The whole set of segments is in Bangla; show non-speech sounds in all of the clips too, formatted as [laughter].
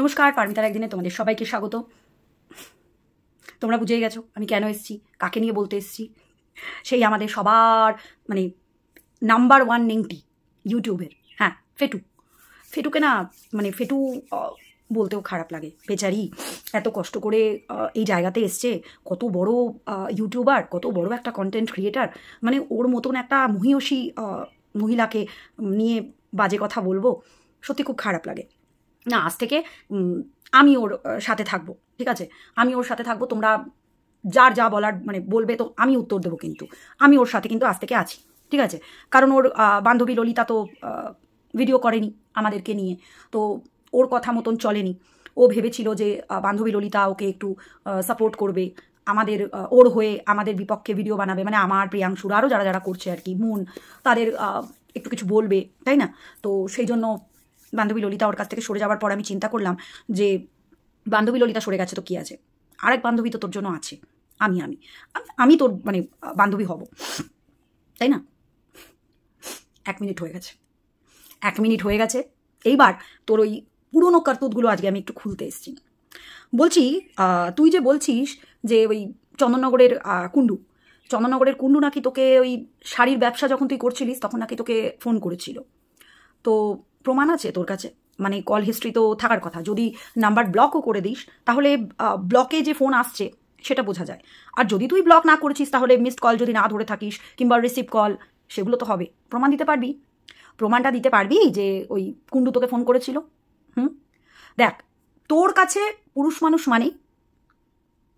নমস্কার পারমিতার একদিনে তোমাদের সবাইকে স্বাগত তোমরা বুঝেই গেছো আমি কেন এসছি কাকে নিয়ে বলতে এসছি সেই আমাদের সবার মানে নাম্বার ওয়ান নেংটি ইউটিউবের হ্যাঁ ফেটু ফেটুকে না মানে ফেটু বলতেও খারাপ লাগে বেচারি এত কষ্ট করে এই জায়গাতে এসছে কত বড় ইউটিউবার কত বড় একটা কন্টেন্ট ক্রিয়েটার মানে ওর মতন একটা মহিয়সী মহিলাকে নিয়ে বাজে কথা বলবো সত্যি খুব খারাপ লাগে না আজ থেকে আমি ওর সাথে থাকব ঠিক আছে আমি ওর সাথে থাকবো তোমরা যার যা বলার মানে বলবে তো আমি উত্তর দেবো কিন্তু আমি ওর সাথে কিন্তু আজ থেকে আছি ঠিক আছে কারণ ওর বান্ধবী ললিতা তো ভিডিও করেনি আমাদেরকে নিয়ে তো ওর কথা মতন চলেনি ও ভেবেছিল যে বান্ধবী ললিতা ওকে একটু সাপোর্ট করবে আমাদের ওর হয়ে আমাদের বিপক্ষে ভিডিও বানাবে মানে আমার প্রিয়াংশুর আরও যারা যারা করছে আর কি মন তাদের একটু কিছু বলবে তাই না তো সেই জন্য বান্ধবী ললিতা ওর কাছ থেকে সরে যাওয়ার পর আমি চিন্তা করলাম যে বান্ধবী ললিতা সরে গেছে তো কী আছে আরেক বান্ধবী তো তোর জন্য আছে আমি আমি আমি তোর মানে বান্ধবী হব তাই না এক মিনিট হয়ে গেছে এক মিনিট হয়ে গেছে এইবার তোর ওই পুরনো কারতুতগুলো আজকে আমি একটু খুলতে এসেছি বলছি তুই যে বলছিস যে ওই চন্দননগরের কুণ্ডু চন্দননগরের কুণ্ডু নাকি তোকে ওই শাড়ির ব্যবসা যখন তুই করছিলিস তখন নাকি তোকে ফোন করেছিল তো প্রমাণ আছে তোর কাছে মানে কল হিস্ট্রি তো থাকার কথা যদি নাম্বার ব্লকও করে দিস তাহলে ব্লকে যে ফোন আসছে সেটা বোঝা যায় আর যদি তুই ব্লক না করেছিস তাহলে মিসড কল যদি না ধরে থাকিস কিংবা রিসিভ কল সেগুলো তো হবে প্রমাণ দিতে পারবি প্রমাণটা দিতে পারবি যে ওই কুণ্ডু তোকে ফোন করেছিল হুম দেখ তোর কাছে পুরুষ মানুষ মানে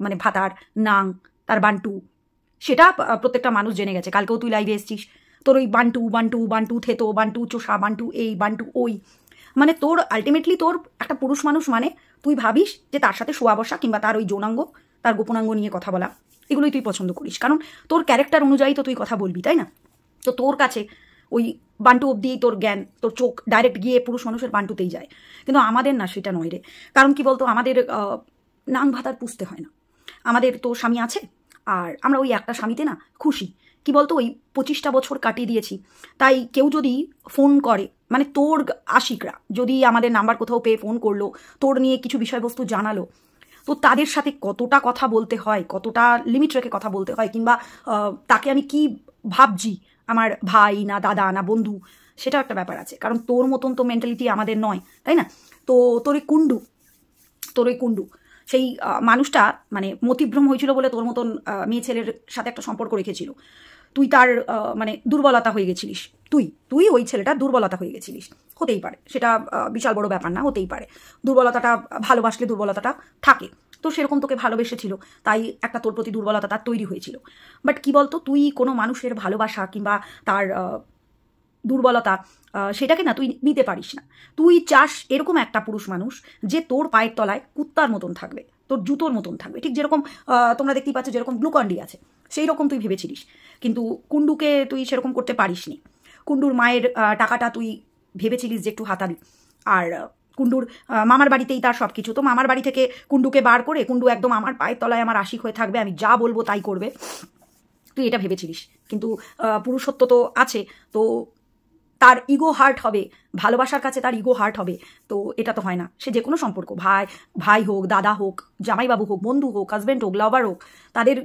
মানে ভাতার নাং তার বান্টু সেটা প্রত্যেকটা মানুষ জেনে গেছে কালকেও তুই লাইভে এসছিস তোর ওই বান্টু বান্টু বান্টু থেতো বান্টু চোষা বান্টু এই বান্টু ওই মানে তোর আলটিমেটলি তোর একটা পুরুষ মানুষ মানে তুই ভাবিস যে তার সাথে শোয়া বসা কিংবা তার ওই যৌনাঙ্গ তার গোপনাঙ্গ নিয়ে কথা বলা এগুলোই তুই পছন্দ করিস কারণ তোর ক্যারেক্টার অনুযায়ী তো তুই কথা বলবি তাই না তো তোর কাছে ওই বান্টু অবধি তোর জ্ঞান তোর চোখ ডাইরেক্ট গিয়ে পুরুষ মানুষের বান্টুতেই যায় কিন্তু আমাদের না সেটা নয় রে কারণ কি বলতো আমাদের নাং ভাতার পুষতে হয় না আমাদের তো স্বামী আছে আর আমরা ওই একটা স্বামীতে না খুশি কি বলতো ওই পঁচিশটা বছর কাটিয়ে দিয়েছি তাই কেউ যদি ফোন করে মানে তোর আশিকরা যদি আমাদের নাম্বার কোথাও পেয়ে ফোন করলো তোর নিয়ে কিছু বিষয়বস্তু জানালো তো তাদের সাথে কতটা কথা বলতে হয় কতটা লিমিট রেখে কথা বলতে হয় কিংবা তাকে আমি কি ভাবছি আমার ভাই না দাদা না বন্ধু সেটাও একটা ব্যাপার আছে কারণ তোর মতন তো মেন্টালিটি আমাদের নয় তাই না তো তোর এই কুণ্ডু তোর ওই কুণ্ডু সেই মানুষটা মানে মতিভ্রম হয়েছিল বলে তোর মতন মেয়ে ছেলের সাথে একটা সম্পর্ক রেখেছিল তুই তার মানে দুর্বলতা হয়ে গেছিলিস তুই তুই ওই ছেলেটা দুর্বলতা হয়ে গেছিলিস হতেই পারে সেটা বিশাল বড় ব্যাপার না হতেই পারে দুর্বলতাটা ভালোবাসলে দুর্বলতাটা থাকে তো সেরকম তোকে ভালোবেসেছিল তাই একটা তোর প্রতি দুর্বলতা তার তৈরি হয়েছিল বাট কি বলতো তুই কোনো মানুষের ভালোবাসা কিংবা তার দুর্বলতা সেটাকে না তুই নিতে পারিস না তুই চাস এরকম একটা পুরুষ মানুষ যে তোর পায়ের তলায় কুত্তার মতন থাকবে তোর জুতোর মতন থাকবে ঠিক যেরকম তোমরা দেখতেই পাচ্ছ যেরকম গ্লুকন্ডি আছে সেই রকম তুই ভেবেছিলিস কিন্তু কুণ্ডুকে তুই সেরকম করতে পারিসনি কুণ্ডুর মায়ের টাকাটা তুই ভেবেছিলিস যে একটু হাতাবি আর কুণ্ডুর মামার বাড়িতেই তার সব কিছু তো মামার বাড়ি থেকে কুণ্ডুকে বার করে কুণ্ডু একদম আমার পায়ের তলায় আমার আশিক হয়ে থাকবে আমি যা বলবো তাই করবে তুই এটা ভেবেছিলিস কিন্তু পুরুষত্ব তো আছে তো তার ইগো হার্ট হবে ভালোবাসার কাছে তার ইগো হার্ট হবে তো এটা তো হয় না সে যে কোনো সম্পর্ক ভাই ভাই হোক দাদা হোক জামাইবাবু হোক বন্ধু হোক হাজব্যান্ড হোক লাভার হোক তাদের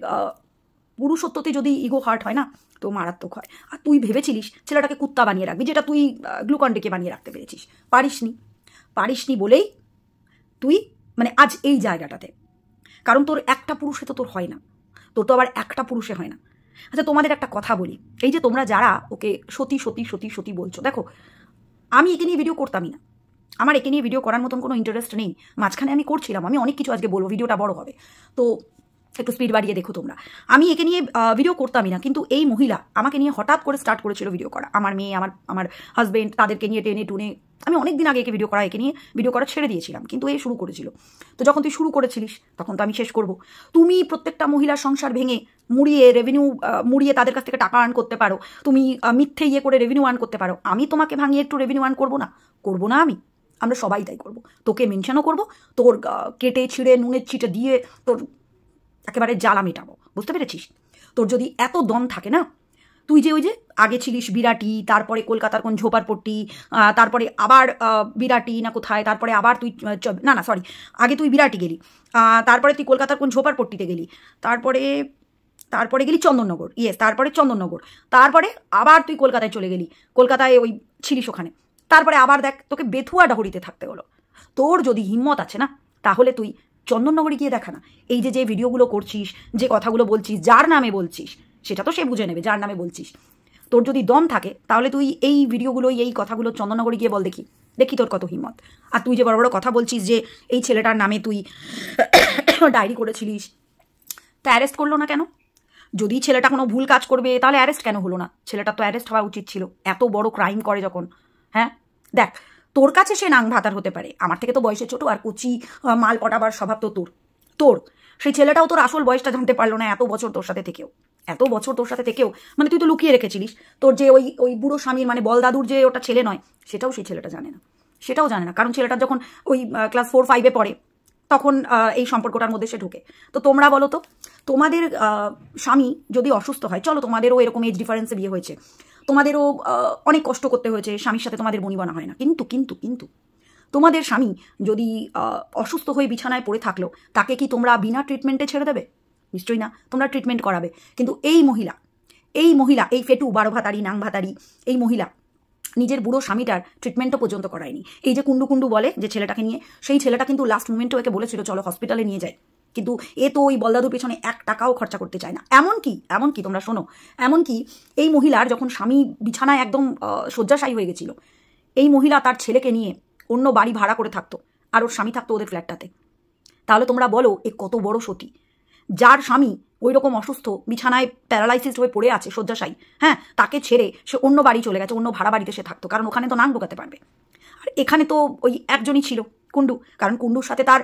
পুরুষত্বতে যদি ইগো হার্ট হয় না তো মারাত্মক হয় আর তুই ভেবেছিলিস ছেলেটাকে কুত্তা বানিয়ে রাখবি যেটা তুই গ্লুকনডিকে বানিয়ে রাখতে পেরেছিস পারিসনি পারিসনি বলেই তুই মানে আজ এই জায়গাটাতে কারণ তোর একটা পুরুষে তো তোর হয় না তোর তো আবার একটা পুরুষে হয় না আচ্ছা তোমাদের একটা কথা বলি এই যে তোমরা যারা ওকে সতী সতী সতী সতী বলছো দেখো আমি একে নিয়ে ভিডিও করতামই না আমার একে নিয়ে ভিডিও করার মতন কোনো ইন্টারেস্ট নেই মাঝখানে আমি করছিলাম আমি অনেক কিছু আজকে বলবো ভিডিওটা বড় হবে তো একটু স্পিড বাড়িয়ে দেখো তোমরা আমি একে নিয়ে ভিডিও করতামই না কিন্তু এই মহিলা আমাকে নিয়ে হঠাৎ করে স্টার্ট করেছিল ভিডিও করা আমার মেয়ে আমার আমার হাজব্যান্ড তাদেরকে নিয়ে টেনে টুনে আমি অনেক দিন আগে একে ভিডিও করা একে নিয়ে ভিডিও করা ছেড়ে দিয়েছিলাম কিন্তু এ শুরু করেছিল তো যখন তুই শুরু করেছিলিস তখন তো আমি শেষ করব তুমি প্রত্যেকটা মহিলার সংসার ভেঙে মুড়িয়ে রেভিনিউ মুড়িয়ে তাদের কাছ থেকে টাকা আর্ন করতে পারো তুমি মিথ্যে ইয়ে করে রেভিনিউ আর্ন করতে পারো আমি তোমাকে ভাঙিয়ে একটু রেভিনিউ আর্ন করবো না করবো না আমি আমরা সবাই তাই করবো তোকে মেনশনও করবো তোর কেটে ছিঁড়ে নুনের ছিটে দিয়ে তোর একেবারে জ্বালা মেটাবো বুঝতে পেরেছিস তোর যদি এত দম থাকে না তুই যে ওই যে আগে ছিলিস বিরাটি তারপরে কলকাতার কোন ঝোপারপট্টি তারপরে আবার বিরাটি না কোথায় তারপরে আবার তুই না না সরি আগে তুই বিরাটি গেলি তারপরে তুই কলকাতার কোন ঝোপারপট্টিতে গেলি তারপরে তারপরে গেলি চন্দননগর ইয়েস তারপরে চন্দননগর তারপরে আবার তুই কলকাতায় চলে গেলি কলকাতায় ওই ছিলিস ওখানে তারপরে আবার দেখ তোকে বেথুয়া ডাহরিতে থাকতে হলো তোর যদি হিম্মত আছে না তাহলে তুই চন্দননগরে গিয়ে দেখা না এই যে যে ভিডিওগুলো করছিস যে কথাগুলো বলছিস যার নামে বলছিস সেটা তো সে বুঝে নেবে যার নামে বলছিস তোর যদি দম থাকে তাহলে তুই এই ভিডিওগুলো এই কথাগুলো চন্দননগরে গিয়ে বল দেখি দেখি তোর কত হিম্মত আর তুই যে বড় বড় কথা বলছিস যে এই ছেলেটার নামে তুই [coughs] ডায়েরি করেছিলিস তা অ্যারেস্ট করলো না কেন যদি ছেলেটা কোনো ভুল কাজ করবে তাহলে অ্যারেস্ট কেন হলো না ছেলেটা তো অ্যারেস্ট হওয়া উচিত ছিল এত বড় ক্রাইম করে যখন হ্যাঁ দেখ তোর কাছে সে নাং ভাতার হতে পারে আমার থেকে তো বয়সে ছোট আর কুচি মাল পটাবার স্বভাব তো তোর তোর সেই ছেলেটাও তোর আসল বয়সটা জানতে পারলো না এত বছর তোর সাথে থেকেও এত বছর তোর সাথে থেকেও মানে তুই তো লুকিয়ে রেখেছিলিস তোর যে ওই ওই বুড়ো স্বামীর মানে বলদাদুর যে ওটা ছেলে নয় সেটাও সেই ছেলেটা জানে না সেটাও জানে না কারণ ছেলেটা যখন ওই ক্লাস ফোর ফাইভে পড়ে তখন এই সম্পর্কটার মধ্যে সে ঢুকে তো তোমরা বলো তো তোমাদের স্বামী যদি অসুস্থ হয় চলো তোমাদেরও এরকম এজ ডিফারেন্সে বিয়ে হয়েছে তোমাদেরও অনেক কষ্ট করতে হয়েছে স্বামীর সাথে তোমাদের বনিবনা হয় না কিন্তু কিন্তু কিন্তু তোমাদের স্বামী যদি অসুস্থ হয়ে বিছানায় পড়ে থাকলো তাকে কি তোমরা বিনা ট্রিটমেন্টে ছেড়ে দেবে নিশ্চয়ই না তোমরা ট্রিটমেন্ট করাবে কিন্তু এই মহিলা এই মহিলা এই ফেটু বারো ভাতারি নাং ভাতারি এই মহিলা নিজের বুড়ো স্বামীটার ট্রিটমেন্টও পর্যন্ত করায়নি এই যে কুন্ডু কুন্ডু বলে যে ছেলেটাকে নিয়ে সেই ছেলেটা কিন্তু লাস্ট মুমেন্টও ওকে বলেছিল চলো হসপিটালে নিয়ে যাই কিন্তু এ তো ওই বলদাদুর পেছনে এক টাকাও খরচা করতে চায় না এমনকি এমনকি তোমরা শোনো এমনকি এই মহিলার যখন স্বামী বিছানায় একদম শয্যাশায়ী হয়ে গেছিল এই মহিলা তার ছেলেকে নিয়ে অন্য বাড়ি ভাড়া করে থাকতো আর ওর স্বামী থাকতো ওদের ফ্ল্যাটটাতে তাহলে তোমরা বলো এ কত বড় সতী যার স্বামী ওই রকম অসুস্থ বিছানায় প্যারালাইসিস হয়ে পড়ে আছে শয্যাশায়ী হ্যাঁ তাকে ছেড়ে সে অন্য বাড়ি চলে গেছে অন্য ভাড়া বাড়িতে সে থাকতো কারণ ওখানে তো নাক ঢোকাতে পারবে আর এখানে তো ওই একজনই ছিল কুণ্ডু কারণ কুণ্ডুর সাথে তার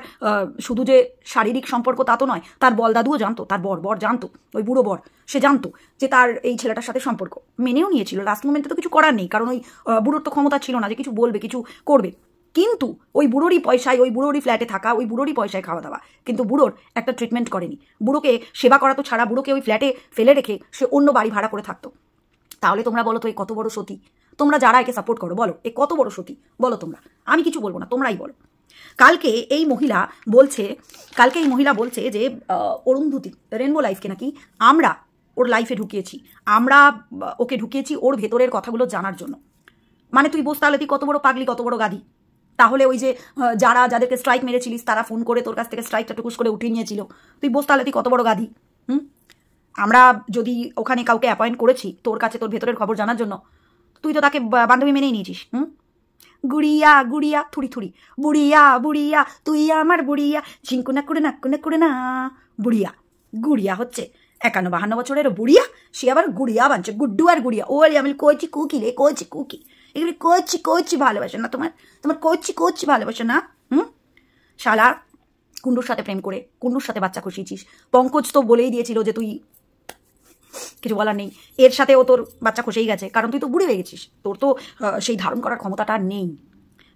শুধু যে শারীরিক সম্পর্ক তা তো নয় তার বল দাদুও জানতো তার বর বর জানতো ওই বুড়ো বর সে জানতো যে তার এই ছেলেটার সাথে সম্পর্ক মেনেও নিয়েছিল লাস্ট মোমেন্টে তো কিছু করার নেই কারণ ওই বুড়োর তো ক্ষমতা ছিল না যে কিছু বলবে কিছু করবে কিন্তু ওই বুড়োরই পয়সায় ওই বুড়োরই ফ্ল্যাটে থাকা ওই বুড়োরই পয়সায় খাওয়া দাওয়া কিন্তু বুড়োর একটা ট্রিটমেন্ট করেনি বুড়োকে সেবা করা তো ছাড়া বুড়োকে ওই ফ্ল্যাটে ফেলে রেখে সে অন্য বাড়ি ভাড়া করে থাকতো তাহলে তোমরা বলো তো এই কত বড় সতী তোমরা যারা একে সাপোর্ট করো বলো এ কত বড় সতী বলো তোমরা আমি কিছু বলবো না তোমরাই বলো কালকে এই মহিলা বলছে কালকে এই মহিলা বলছে যে অরুন্ধতি রেনবো লাইফকে নাকি আমরা ওর লাইফে ঢুকিয়েছি আমরা ওকে ঢুকিয়েছি ওর ভেতরের কথাগুলো জানার জন্য মানে তুই বস তাহলে তুই কত বড় পাগলি কত বড় গাধি তাহলে ওই যে যারা যাদেরকে স্ট্রাইক মেরেছিলিস তারা ফোন করে তোর কাছ থেকে স্ট্রাইকটা টুকুস করে উঠিয়ে নিয়েছিল তুই বস তাহলে তুই কত বড় গাধি হুম আমরা যদি ওখানে কাউকে অ্যাপয়েন্ট করেছি তোর কাছে তোর ভেতরের খবর জানার জন্য তুই তো তাকে বান্ধবী মেনেই নিয়েছিস হুম গুড়িয়া গুড়িয়া থুড়ি থুড়ি বুড়িয়া বুড়িয়া তুই আমার বুড়িয়া ঝিঙ্কু না করে না কুনে করে না বুড়িয়া গুড়িয়া হচ্ছে একান্ন বাহান্ন বছরের বুড়িয়া সে আবার গুড়িয়া বানছে গুড্ডু আর গুড়িয়া ও আমি কইছি কুকি রে কইছি কুকি এগুলি করছি করছি ভালোবাসে না তোমার তোমার করছি করছি ভালোবাসে না হুম শালা কুণ্ডুর সাথে প্রেম করে কুণ্ডুর সাথে বাচ্চা খুশিয়েছিস পঙ্কজ তো বলেই দিয়েছিল যে তুই কিছু বলার নেই এর সাথেও তোর বাচ্চা খসেই গেছে কারণ তুই তো বুড়ে হয়ে গেছিস তোর তো সেই ধারণ করার ক্ষমতাটা নেই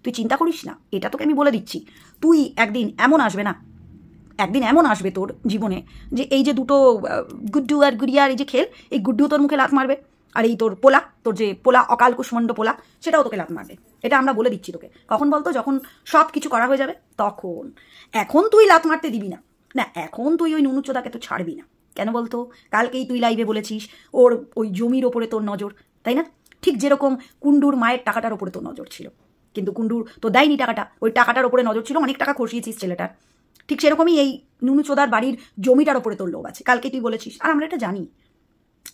তুই চিন্তা করিস না এটা তোকে আমি বলে দিচ্ছি তুই একদিন এমন আসবে না একদিন এমন আসবে তোর জীবনে যে এই যে দুটো গুড্ডু আর গুড়িয়ার এই যে খেল এই গুড্ডু তোর মুখে লাত মারবে আর এই তোর পোলা তোর যে পোলা অকাল কুষ্মণ্ড পোলা সেটাও তোকে লাভ মারবে এটা আমরা বলে দিচ্ছি তোকে কখন বলতো যখন সব কিছু করা হয়ে যাবে তখন এখন তুই লাত মারতে দিবি না না এখন তুই ওই নুনুচ্চদাকে তো ছাড়বি না কেন বলতো কালকেই তুই লাইভে বলেছিস ওর ওই জমির ওপরে তোর নজর তাই না ঠিক যেরকম কুণ্ডুর মায়ের টাকাটার ওপরে তোর নজর ছিল কিন্তু কুণ্ডুর তো দেয়নি টাকাটা ওই টাকাটার ওপরে নজর ছিল অনেক টাকা খসিয়েছিস ছেলেটার ঠিক সেরকমই এই নুনুচোদার বাড়ির জমিটার ওপরে তোর লোভ আছে কালকে তুই বলেছিস আর আমরা এটা জানি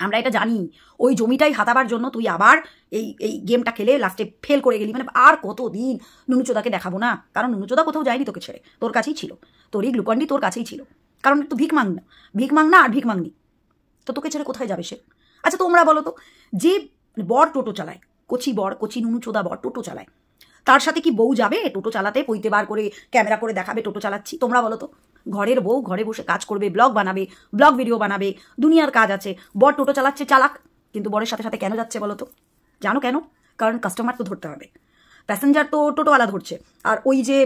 আমরা এটা জানি ওই জমিটাই হাতাবার জন্য তুই আবার এই এই গেমটা খেলে লাস্টে ফেল করে গেলি মানে আর কতদিন নুনুচোদাকে দেখাবো না কারণ নুনুচোদা কোথাও যায়নি তোকে ছেড়ে তোর কাছেই ছিল তোর এই গ্লুকন্ডি তোর কাছেই ছিল কারণ তো ভিক মাংনা ভিক মাংনা আর ভিক মাংনি তো তোকে ছেড়ে কোথায় যাবে সে আচ্ছা তোমরা বলো তো যে বর টোটো চালায় কচি বর কচি নুনুচোদা বর টোটো চালায় তার সাথে কি বউ যাবে টোটো চালাতে পইতে বার করে ক্যামেরা করে দেখাবে টোটো চালাচ্ছি তোমরা বলো তো ঘরের বউ ঘরে বসে কাজ করবে ব্লগ বানাবে ব্লগ ভিডিও বানাবে দুনিয়ার কাজ আছে বর টোটো চালাচ্ছে চালাক কিন্তু বরের সাথে সাথে কেন যাচ্ছে বলো তো জানো কেন কারণ কাস্টমার তো ধরতে হবে প্যাসেঞ্জার তো টোটোওয়ালা ধরছে আর ওই যে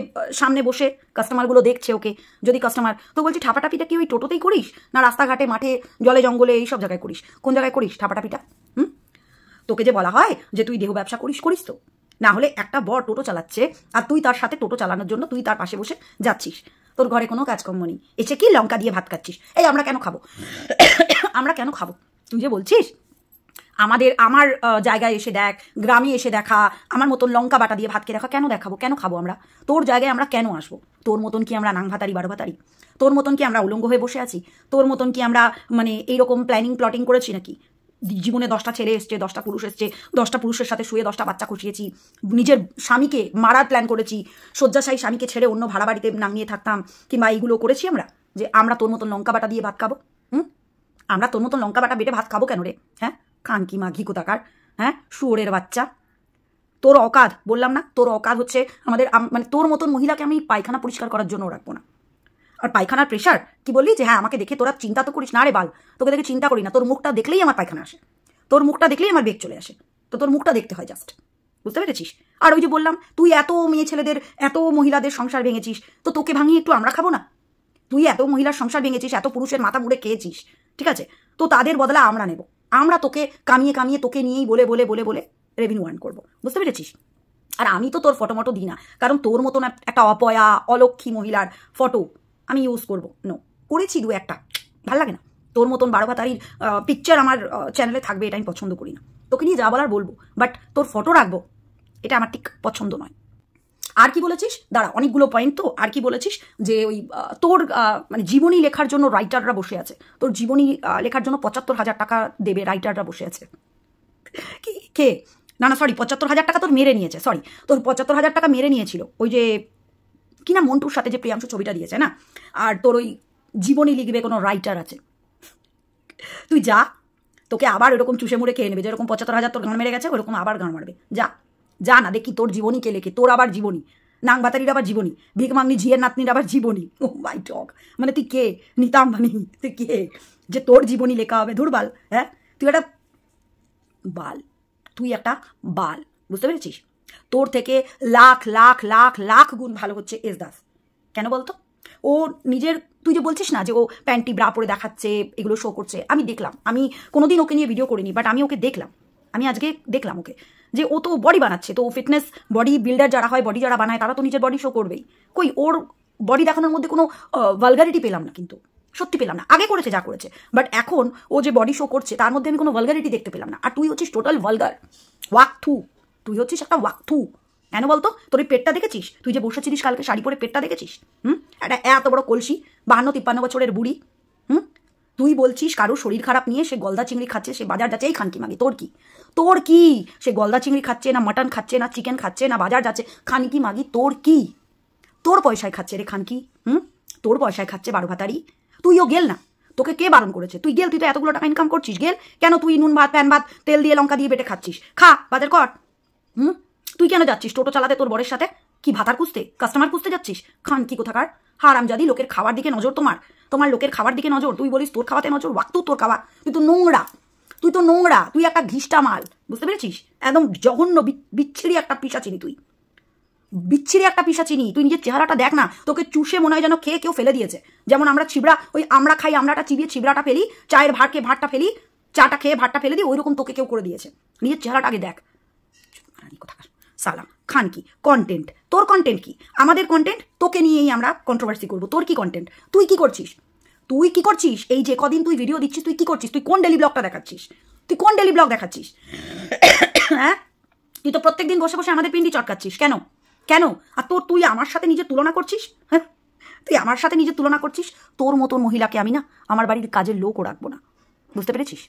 সামনে বসে কাস্টমারগুলো দেখছে ওকে যদি কাস্টমার তো বলছি ঠাপাটাপিটা কি ওই টোটোতেই করিস না রাস্তাঘাটে মাঠে জলে জঙ্গলে এই সব জায়গায় করিস কোন জায়গায় করিস ঠাপাটাপিটা হুম তোকে যে বলা হয় যে তুই দেহ ব্যবসা করিস করিস তো না হলে একটা বড় টোটো চালাচ্ছে আর তুই তার সাথে টোটো চালানোর জন্য তুই তার পাশে বসে যাচ্ছিস তোর ঘরে কোনো কাজকর্ম নেই এসে কি লঙ্কা দিয়ে ভাত খাচ্ছিস এই আমরা কেন খাবো আমরা কেন খাবো তুই যে বলছিস আমাদের আমার জায়গায় এসে দেখ গ্রামে এসে দেখা আমার মতন লঙ্কা বাটা দিয়ে ভাতকে দেখা কেন দেখাবো কেন খাবো আমরা তোর জায়গায় আমরা কেন আসবো তোর মতন কি আমরা নাং ভাতারি বারো ভাতারি তোর মতন কি আমরা উলঙ্গ হয়ে বসে আছি তোর মতন কি আমরা মানে এইরকম প্ল্যানিং প্লটিং করেছি নাকি জীবনে দশটা ছেলে এসছে দশটা পুরুষ এসছে দশটা পুরুষের সাথে শুয়ে দশটা বাচ্চা খুশিয়েছি নিজের স্বামীকে মারার প্ল্যান করেছি শয্যাশায়ী স্বামীকে ছেড়ে অন্য ভাড়া বাড়িতে নামিয়ে থাকতাম কিংবা এইগুলো করেছি আমরা যে আমরা তোর মতন লঙ্কা বাটা দিয়ে ভাত খাবো হুম আমরা তোর মতন লঙ্কা বাটা বেটে ভাত খাবো কেন রে হ্যাঁ মা মাঘি কোথাকার হ্যাঁ শুয়োরের বাচ্চা তোর অকাধ বললাম না তোর অকাধ হচ্ছে আমাদের মানে তোর মতন মহিলাকে আমি পায়খানা পরিষ্কার করার জন্য রাখবো না আর পায়খানার প্রেশার কি বললি যে হ্যাঁ আমাকে দেখে তোরা চিন্তা তো করিস না রে বাল তোকে দেখে চিন্তা করি না তোর মুখটা দেখলেই আমার পায়খানা আসে তোর মুখটা দেখলেই আমার বেগ চলে আসে তো তোর মুখটা দেখতে হয় জাস্ট বুঝতে পেরেছিস আর ওই যে বললাম তুই এত মেয়ে ছেলেদের এত মহিলাদের সংসার ভেঙেছিস তো তোকে ভাঙিয়ে একটু আমরা খাবো না তুই এত মহিলার সংসার ভেঙেছিস এত পুরুষের মাথা মুড়ে খেয়েছিস ঠিক আছে তো তাদের বদলা আমরা নেব আমরা তোকে কামিয়ে কামিয়ে তোকে নিয়েই বলে বলে বলে বলে রেভিনিউ আর্ন করবো বুঝতে পেরেছিস আর আমি তো তোর ফটো মটো দিই না কারণ তোর মতন একটা অপয়া অলক্ষী মহিলার ফটো আমি ইউজ করব নো করেছি দু একটা ভাল লাগে না তোর মতন বারো ভাতারির পিকচার আমার চ্যানেলে থাকবে এটা আমি পছন্দ করি না তোকে নিয়ে যা বলার বলবো বাট তোর ফটো রাখবো এটা আমার ঠিক পছন্দ নয় আর কি বলেছিস দাঁড়া অনেকগুলো পয়েন্ট তো আর কি বলেছিস যে ওই তোর মানে জীবনী লেখার জন্য রাইটাররা বসে আছে তোর জীবনী লেখার জন্য পঁচাত্তর হাজার টাকা দেবে রাইটাররা বসে আছে কি কে না না সরি পঁচাত্তর হাজার টাকা তোর মেরে নিয়েছে সরি তোর পঁচাত্তর হাজার টাকা মেরে নিয়েছিল ওই যে কিনা মন্টুর সাথে যে প্রিয়াংশু ছবিটা দিয়েছে না আর তোর ওই জীবনী লিখবে কোনো রাইটার আছে তুই যা তোকে আবার এরকম চুষে মুড়ে খেয়ে নেবে যেরকম পঁচাত্তর হাজার তোর গান মেরে গেছে ওরকম আবার গান মারবে যা যা না দেখি তোর জীবনী কে লেখে তোর আবার জীবনী নাংবাতারির আবার জীবনী ভিকমাংনি ঝিয়ের নাতনির আবার জীবনী ও মাই টক মানে তুই কে নিতাম মানে তুই কে যে তোর জীবনী লেখা হবে বাল হ্যাঁ তুই একটা বাল তুই একটা বাল বুঝতে পেরেছিস তোর থেকে লাখ লাখ লাখ লাখ গুণ ভালো হচ্ছে এস দাস কেন বলতো ও নিজের তুই যে বলছিস না যে ও প্যান্টি ব্রা পরে দেখাচ্ছে এগুলো শো করছে আমি দেখলাম আমি কোনোদিন ওকে নিয়ে ভিডিও করিনি বাট আমি ওকে দেখলাম আমি আজকে দেখলাম ওকে যে ও তো বডি বানাচ্ছে তো ফিটনেস বডি বিল্ডার যারা হয় বডি যারা বানায় তারা তো নিজের বডি শো করবেই কই ওর বডি দেখানোর মধ্যে কোনো ভালগারিটি পেলাম না কিন্তু সত্যি পেলাম না আগে করেছে যা করেছে বাট এখন ও যে বডি শো করছে তার মধ্যে আমি কোনো ভালগারিটি দেখতে পেলাম না আর তুই হচ্ছিস টোটাল ভালগার ওয়াক থু তুই হচ্ছিস একটা ওয়াকথু কেন বলতো তোর এই পেটটা দেখেছিস তুই যে বসেছিলিস কালকে শাড়ি পরে পেটটা দেখেছিস হুম একটা এত বড় কলসি বাহান্ন তিপ্পান্ন বছরের বুড়ি হুম তুই বলছিস কারো শরীর খারাপ নিয়ে সে গলদা চিংড়ি খাচ্ছে সে বাজার যাচ্ছে এই খান কি মাগে তোর কি তোর কি সে গলদা চিংড়ি খাচ্ছে না মাটন খাচ্ছে না চিকেন খাচ্ছে না বাজার যাচ্ছে খান কি মাগি তোর কি তোর পয়সায় খাচ্ছে রে খান কি হুম তোর পয়সায় খাচ্ছে বারো ভাতারি তুইও গেল না তোকে কে বারণ করেছে তুই গেল তুই তো এতগুলো টাকা ইনকাম করছিস গেল কেন তুই নুন ভাত প্যান ভাত তেল দিয়ে লঙ্কা দিয়ে বেটে খাচ্ছিস খা বাজার কর হুম তুই কেন যাচ্ছিস টোটো চালাতে তোর বরের সাথে কি ভাতার খুঁজতে কাস্টমার খুঁজতে যাচ্ছিস খান কি কোথাকার হারামজাদি লোকের খাওয়ার দিকে নজর তোমার তোমার লোকের খাওয়ার দিকে নজর তুই বলিস তোর খাওয়াতে নজর ওয়াক্ত তোর খাওয়া তুই তো নোংরা তুই তো নোংরা তুই একটা ঘিষ্টা মাল বুঝতে পেরেছিস একদম জঘন্য বিচ্ছিরি একটা পিসা চিনি তুই বিচ্ছিরি একটা পিসা চিনি তুই নিজের চেহারাটা দেখ না তোকে চুষে মনে হয় যেন খেয়ে কেউ ফেলে দিয়েছে যেমন আমরা ছিবড়া ওই আমরা খাই আমরাটা চিবিয়ে ছিবড়াটা ফেলি চায়ের ভাড়কে ভাতটা ফেলি চাটা খেয়ে ভাতটা ফেলে দিই ওই রকম তোকে কেউ করে দিয়েছে নিজের চেহারাটা আগে দেখ জানি কোথাকার সালাম খান কি কন্টেন্ট তোর কন্টেন্ট কি আমাদের কন্টেন্ট তোকে নিয়েই আমরা কন্ট্রোভার্সি করবো তোর কি কন্টেন্ট তুই কি করছিস তুই কি করছিস এই যে কদিন তুই ভিডিও দিচ্ছিস তুই কি করছিস তুই কোন ডেলি ব্লগটা দেখাচ্ছিস তুই কোন ডেলি ব্লগ দেখাচ্ছিস [coughs] হ্যাঁ তুই তো প্রত্যেকদিন বসে বসে আমাদের পিন্ডি চটকাচ্ছিস কেন কেন আর তোর তুই আমার সাথে নিজের তুলনা করছিস হ্যাঁ তুই আমার সাথে নিজের তুলনা করছিস তোর মতন মহিলাকে আমি না আমার বাড়ির কাজের লোকও রাখবো না বুঝতে পেরেছিস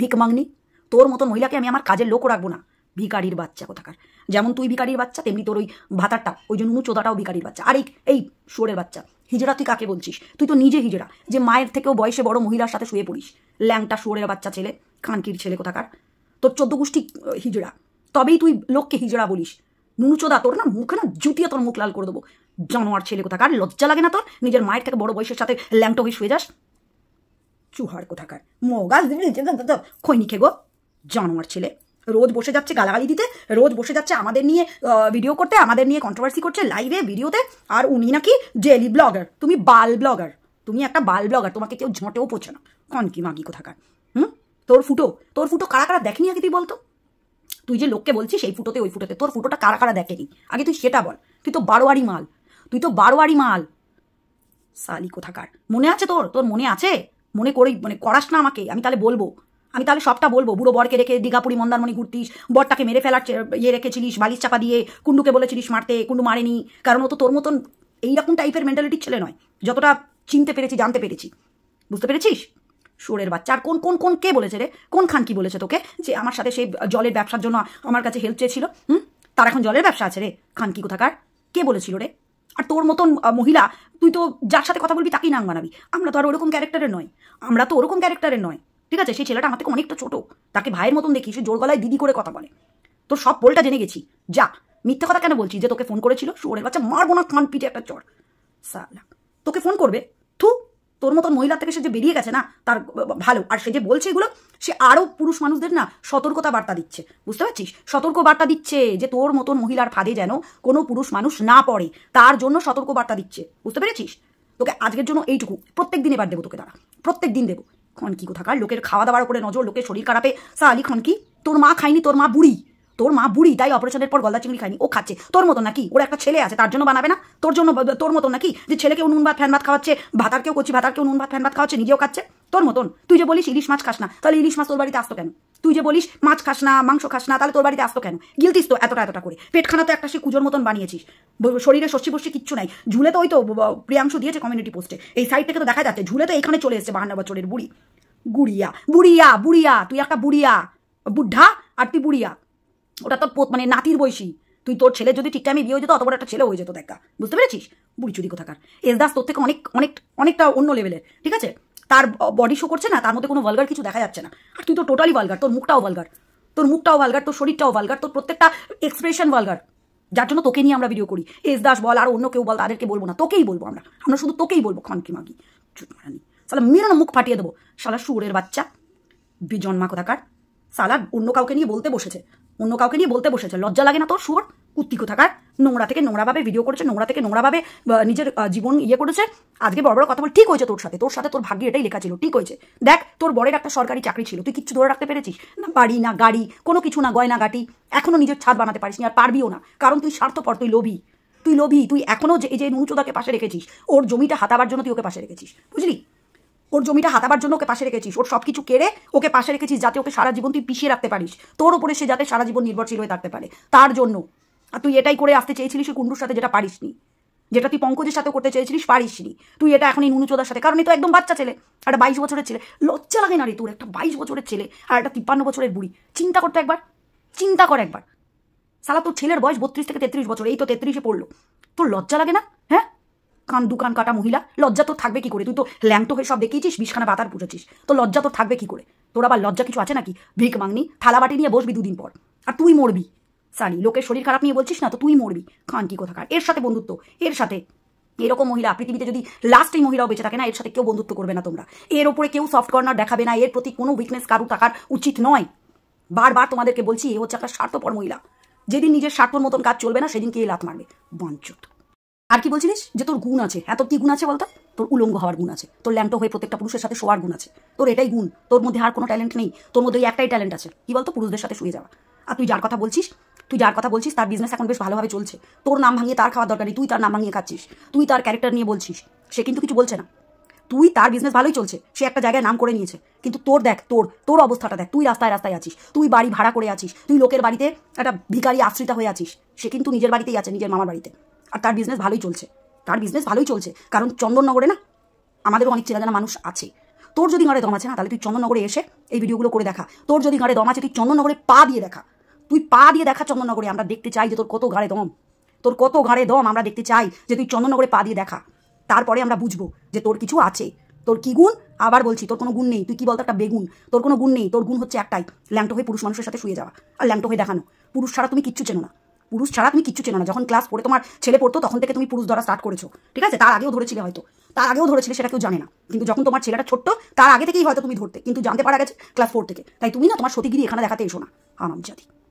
ভিক মাগনি তোর মতন মহিলাকে আমি আমার কাজের লোকও রাখবো না ভিকারির বাচ্চা কোথাকার যেমন তুই ভিকারির বাচ্চা তেমনি তোর ওই ভাতারটা ওই জন্য চোদাটাও ভিকারির বাচ্চা আর এই সোরের বাচ্চা হিজড়া তুই কাকে বলছিস তুই তো নিজে হিজড়া যে মায়ের থেকেও বয়সে বড় মহিলার সাথে শুয়ে পড়িস ল্যাংটা সোরের বাচ্চা ছেলে খানকির ছেলে কোথাকার তোর চোদ্দ গোষ্ঠী হিজড়া তবেই তুই লোককে হিজড়া বলিস নুনুচোদা তোর না মুখে না জুতিয়ে তোর মুখ লাল করে দেবো জানোয়ার ছেলে কোথাকার লজ্জা লাগে না তোর নিজের মায়ের থেকে বড় বয়সের সাথে ল্যাংট হয়ে শুয়ে যাস চুহার কোথাকার মগাজ খৈনি খেগো জানোয়ার ছেলে রোজ বসে যাচ্ছে গালাগালি দিতে রোজ বসে যাচ্ছে আমাদের নিয়ে ভিডিও করতে আমাদের নিয়ে কন্ট্রোভার্সি করছে লাইভে ভিডিওতে আর উনি নাকি ডেলি ব্লগার তুমি বাল ব্লগার তুমি একটা বাল ব্লগার তোমাকে কেউ ঝঁটেও পড়ছে না কন কি মাগি কোথাকার হুম তোর ফুটো তোর ফুটো কারা কারা দেখেনি আগে তুই বলতো তুই যে লোককে বলছিস সেই ফুটোতে ওই ফুটোতে তোর ফুটোটা কারা কারা দেখেনি আগে তুই সেটা বল তুই তো বারোয়ারি মাল তুই তো বারোয়ারি মাল সালি কোথাকার মনে আছে তোর তোর মনে আছে মনে করি মানে করাস না আমাকে আমি তাহলে বলবো আমি তাহলে সবটা বলবো বুড়ো বরকে রেখে দীঘাপুরি মন্দারমণি ঘুরতিস বরটাকে মেরে ফেলার ইয়ে রেখেছিলিস বালিশ চাপা দিয়ে কুণ্ডুকে বলেছিলিস মারতে কুণ্ডু মারেনি কারণ ও তো তোর মতন এইরকম টাইপের মেন্টালিটির ছেলে নয় যতটা চিনতে পেরেছি জানতে পেরেছি বুঝতে পেরেছিস সোরের বাচ্চা আর কোন কোন কোন কে বলেছে রে কোন খান কি বলেছে তোকে যে আমার সাথে সেই জলের ব্যবসার জন্য আমার কাছে হেল্প চেয়েছিল হুম তার এখন জলের ব্যবসা আছে রে খান কি কোথাকার কে বলেছিল রে আর তোর মতন মহিলা তুই তো যার সাথে কথা বলবি তাকেই নাম বানাবি আমরা তো আর ওরকম ক্যারেক্টারের নয় আমরা তো ওরকম ক্যারেক্টারের নয় ঠিক আছে সেই ছেলেটা আমার থেকে অনেকটা ছোট তাকে ভাইয়ের মতন দেখি সে জোর গলায় দিদি করে কথা বলে তোর সব পোলটা জেনে গেছি যা মিথ্যা কথা কেন বলছি যে তোকে ফোন করেছিল শুয়োরের বাচ্চা মারবো না কান পিঠে একটা চর সালা তোকে ফোন করবে থু তোর মতন মহিলা থেকে সে যে বেরিয়ে গেছে না তার ভালো আর সে যে বলছে এগুলো সে আরও পুরুষ মানুষদের না সতর্কতা বার্তা দিচ্ছে বুঝতে পারছিস সতর্ক বার্তা দিচ্ছে যে তোর মতন মহিলার ফাঁদে যেন কোনো পুরুষ মানুষ না পড়ে তার জন্য সতর্ক বার্তা দিচ্ছে বুঝতে পেরেছিস তোকে আজকের জন্য এইটুকু প্রত্যেক দিন এবার দেবো তোকে দাঁড়া প্রত্যেক দিন দেবো খনকি কোথাকার লোকের খাওয়া দাওয়ার উপরে নজর লোকের শরীর খারাপে সালি খনকি তোর মা খাইনি তোর মা বুড়ি তোর মা বুড়ি তাই অপারেশনের পর গলদা চিংড়ি খাইনি ও খাচ্ছে তোর মতো নাকি ওর একটা ছেলে আছে তার জন্য বানাবে না তোর জন্য তোর মতো নাকি যে ছেলেকেও নুন ভাত ফ্যান ভাত খাওয়াচ্ছে ভাতার কেউ করছি ভাতার কেউ নুন ভাত ফ্যান ভাত খাওয়াচ্ছে নিজেও খাচ্ছে তোর মতন তুই যে বলিস ইলিশ মাছ খাস না তাহলে ইলিশ মাছ তোর বাড়িতে আসতো কেন তুই যে বলিস মাছ খাস না মাংস খাস না তাহলে তোর বাড়িতে আসতো কেন গিলতিস তো এতটা এতটা করে পেটখানা তো একটা সে কুজোর মতন বানিয়েছিস শরীরে ষষ্ঠী বসছে কিচ্ছু নাই ঝুলে তো ওই তো প্রিয়াংশ দিয়েছে কমিউনিটি পোস্টে এই সাইড থেকে তো দেখা যাচ্ছে ঝুলে তো এখানে চলে এসছে বাহান্ন বছরের বুড়ি গুড়িয়া বুড়িয়া বুড়িয়া তুই একটা বুড়িয়া বুদ্ধা আর তুই বুড়িয়া ওটা তোর পোত মানে নাতির বয়সী তুই তোর ছেলে যদি ঠিক টাইমে বিয়ে হয়ে যেত অত বড় একটা ছেলে হয়ে যেত দেখা বুঝতে পেরেছিস বুড়ি চুরি কোথাকার এস দাস তোর থেকে অনেক অনেক অনেকটা অন্য লেভেলের ঠিক আছে তার বডি শো করছে না তার মধ্যে কোনো ভালগার কিছু দেখা যাচ্ছে না আর তুই তো টোটালি ভালগার তোর মুখটাও ভালগার তোর মুখটাও ভালগার তোর শরীরটাও ভালগার তোর প্রত্যেকটা এক্সপ্রেশন ভালগার যার জন্য তোকে নিয়ে আমরা ভিডিও করি এস দাস বল আর অন্য কেউ বল তাদেরকে বলবো না তোকেই বলবো আমরা আমরা শুধু তোকেই বলবো খানকি মাগি চুটমারানি সালা মুখ ফাটিয়ে দেবো সালা সুরের বাচ্চা বিজন্মা কোথাকার সালা অন্য কাউকে নিয়ে বলতে বসেছে অন্য কাউকে নিয়ে বলতে বসেছে লজ্জা লাগে না তোর সুর উত্তিক থাকার নোংরা থেকে নোংরাভাবে ভিডিও করেছে নোংরা থেকে নোংরাভাবে নিজের জীবন ইয়ে করেছে আজকে বড় বড় কথা বল ঠিক হয়েছে তোর সাথে তোর সাথে তোর ভাগ্যে এটাই লেখা ছিল ঠিক হয়েছে দেখ তোর বরের একটা সরকারি চাকরি ছিল তুই কিচ্ছু ধরে রাখতে পেরেছিস না বাড়ি না গাড়ি কোনো কিছু না গয়না গাটি এখনও নিজের ছাদ বানাতে পারিস আর পারবিও না কারণ তুই স্বার্থপর তুই লোভী তুই লোভী তুই এখনও যে এই যে নুচোদাকে পাশে রেখেছিস ওর জমিটা হাতাবার জন্য তুই ওকে পাশে রেখেছিস বুঝলি ওর জমিটা হাতাবার জন্য ওকে পাশে রেখেছিস ওর সব কিছু কেড়ে ওকে পাশে রেখেছিস যাতে ওকে সারা জীবন তুই পিছিয়ে রাখতে পারিস তোর ওপরে সে যাতে সারা জীবন নির্ভরশীল হয়ে থাকতে পারে তার জন্য আর তুই এটাই করে আসতে চেয়েছিলিস কুণ্ডুর সাথে যেটা পারিসনি যেটা তুই পঙ্কজের সাথে করতে চেয়েছিলিস পারিসনি তুই এটা এখন এই নুনুচোদার সাথে কারণ এই তো একদম বাচ্চা ছেলে একটা বাইশ বছরের ছেলে লজ্জা লাগে না রে তোর একটা বাইশ বছরের ছেলে আর একটা তিপ্পান্ন বছরের বুড়ি চিন্তা করতো একবার চিন্তা কর একবার সালা তোর ছেলের বয়স বত্রিশ থেকে তেত্রিশ বছর এই তো তেত্রিশে পড়লো তোর লজ্জা লাগে না হ্যাঁ কান দুকান কাটা মহিলা লজ্জা তোর থাকবে কি করে তুই তো ল্যাংটো হয়ে সব দেখিয়েছিস বিষখানা বাতার পুজোছিস তো লজ্জা তোর থাকবে কি করে তোর আবার লজ্জা কিছু আছে নাকি ভিক মাংনি থালা বাটি নিয়ে বসবি দুদিন পর আর তুই মরবি সালি লোকের শরীর খারাপ নিয়ে বলছিস না তো তুই মরবি খান কি কোথাকার এর সাথে বন্ধুত্ব এর সাথে এরকম মহিলা পৃথিবীতে যদি লাস্টই মহিলাও বেঁচে থাকে না এর সাথে কেউ বন্ধুত্ব করবে না তোমরা এর ওপরে কেউ সফট কর্নার দেখাবে না এর প্রতি কোনো উইকনেস কারু থাকার উচিত নয় বারবার তোমাদেরকে বলছি এ হচ্ছে একটা স্বার্থপর মহিলা যেদিন নিজের স্বার্থর মতন কাজ চলবে না সেদিন কে লাত মারবে বঞ্চুত আর কি বলছিলিস যে তোর গুণ আছে এত কি গুণ আছে বলতো তোর উলঙ্গ হওয়ার গুণ আছে তোর ল্যাংটো হয়ে প্রত্যেকটা পুরুষের সাথে শোয়ার গুণ আছে তোর এটাই গুণ তোর মধ্যে আর কোনো ট্যালেন্ট নেই তোর মধ্যে একটাই ট্যালেন্ট আছে কি বলতো পুরুষদের সাথে শুয়ে যাওয়া আর তুই যার কথা বলছিস তুই যার কথা বলছিস তার বিজনেস এখন বেশ ভালোভাবে চলছে তোর নাম ভাঙিয়ে তার খাওয়ার দরকার নেই তুই তার নাম ভাঙিয়ে খাচ্ছিস তুই তার ক্যারেক্টার নিয়ে বলছিস সে কিন্তু কিছু বলছে না তুই তার বিজনেস ভালোই চলছে সে একটা জায়গায় নাম করে নিয়েছে কিন্তু তোর দেখ তোর তোর অবস্থাটা দেখ তুই রাস্তায় রাস্তায় আছিস তুই বাড়ি ভাড়া করে আছিস তুই লোকের বাড়িতে একটা ভিকারি আশ্রিত হয়ে আছিস সে কিন্তু নিজের বাড়িতেই আছে নিজের মামার বাড়িতে আর তার বিজনেস ভালোই চলছে তার বিজনেস ভালোই চলছে কারণ চন্দননগরে না আমাদেরও অনেক চেনা জানা মানুষ আছে তোর যদি ঘরে দম আছে না তাহলে তুই চন্দননগরে এসে এই ভিডিওগুলো করে দেখা তোর যদি ঘরে দম আছে তুই চন্দননগরে পা দিয়ে দেখা তুই পা দিয়ে দেখা চন্দননগরে আমরা দেখতে চাই যে তোর কত ঘাড়ে দম তোর কত ঘাড়ে দম আমরা দেখতে চাই যে তুই চন্দননগরে পা দিয়ে দেখা তারপরে আমরা বুঝবো যে তোর কিছু আছে তোর কি গুণ আবার বলছি তোর কোনো গুণ নেই তুই কি বলতো একটা বেগুন তোর কোনো গুণ নেই তোর গুণ হচ্ছে একটাই ল্যাংটো হয়ে পুরুষ মানুষের সাথে শুয়ে যাওয়া আর ল্যাংটো হয়ে দেখানো পুরুষ ছাড়া তুমি কিচ্ছু চেনো না পুরুষ ছাড়া তুমি কিচ্ছু চেনো না যখন ক্লাস পড়ে তোমার ছেলে পড়তো তখন থেকে তুমি পুরুষ ধরা স্টার্ট করেছো ঠিক আছে তার আগেও ধরেছিলে হয়তো তার আগেও ধরেছিলে সেটা কেউ জানে না কিন্তু যখন তোমার ছেলেটা ছোট্ট তার আগে থেকেই হয়তো তুমি ধরতে কিন্তু জানতে পারা গেছে ক্লাস ফোর থেকে তাই তুমি না তোমার সতীগিরি এখানে দেখাতে এসো না আনাম জাতি